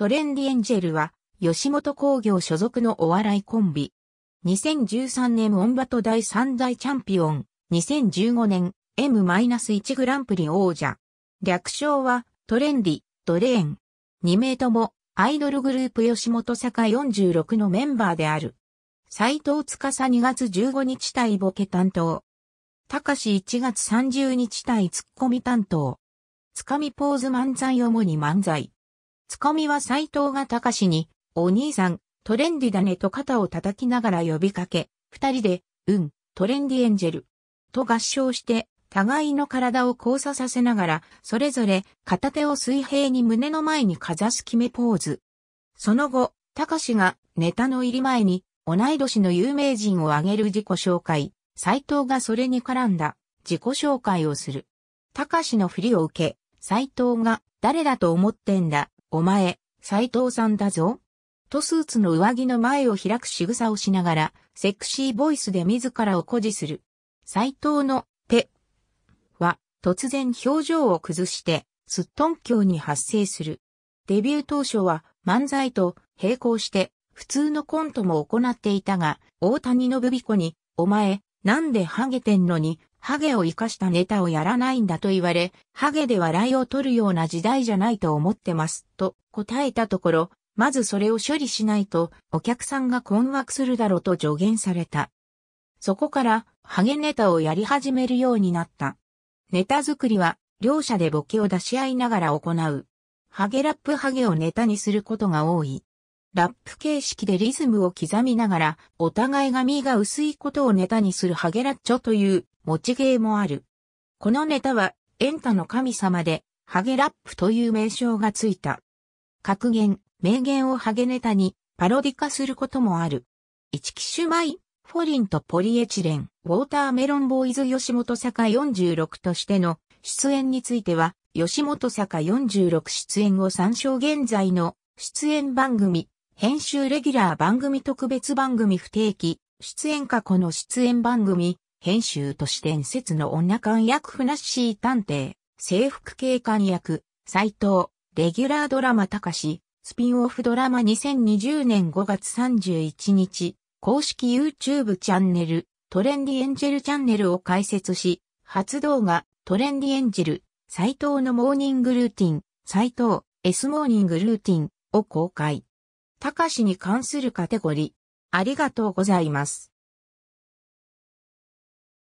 トレンディエンジェルは、吉本工業所属のお笑いコンビ。2013年オンバト第3代チャンピオン。2015年 M-1 グランプリ王者。略称はトレンディ、ドレーン。2名ともアイドルグループ吉本坂46のメンバーである。斎藤司2月15日対ボケ担当。高志1月30日対ツッコミ担当。つかみポーズ漫才主に漫才。ツッコミは斎藤が隆に、お兄さん、トレンディだねと肩を叩きながら呼びかけ、二人で、うん、トレンディエンジェル。と合唱して、互いの体を交差させながら、それぞれ片手を水平に胸の前にかざす決めポーズ。その後、高志がネタの入り前に、同い年の有名人を挙げる自己紹介、斎藤がそれに絡んだ自己紹介をする。高志の振りを受け、斎藤が誰だと思ってんだお前、斎藤さんだぞ。とスーツの上着の前を開く仕草をしながら、セクシーボイスで自らを誇示する。斎藤の、手は、突然表情を崩して、すっとんきょうに発生する。デビュー当初は、漫才と並行して、普通のコントも行っていたが、大谷信彦に、お前、なんでハゲてんのに、ハゲを生かしたネタをやらないんだと言われ、ハゲで笑いを取るような時代じゃないと思ってます、と答えたところ、まずそれを処理しないと、お客さんが困惑するだろうと助言された。そこから、ハゲネタをやり始めるようになった。ネタ作りは、両者でボケを出し合いながら行う。ハゲラップハゲをネタにすることが多い。ラップ形式でリズムを刻みながら、お互いが身が薄いことをネタにするハゲラッチョという持ち芸もある。このネタは、エンタの神様で、ハゲラップという名称がついた。格言、名言をハゲネタに、パロディ化することもある。一機手米、フォリンとポリエチレン、ウォーターメロンボーイズ吉本坂46としての出演については、吉本坂46出演を参照現在の出演番組、編集レギュラー番組特別番組不定期、出演過去の出演番組、編集都市伝説の女官役ふなっしー探偵、制服警官役、斎藤、レギュラードラマたかし、スピンオフドラマ2020年5月31日、公式 YouTube チャンネル、トレンディエンジェルチャンネルを開設し、初動画、トレンディエンジェル、斎藤のモーニングルーティン、斎藤、S モーニングルーティンを公開。たかしに関するカテゴリー。ありがとうございます。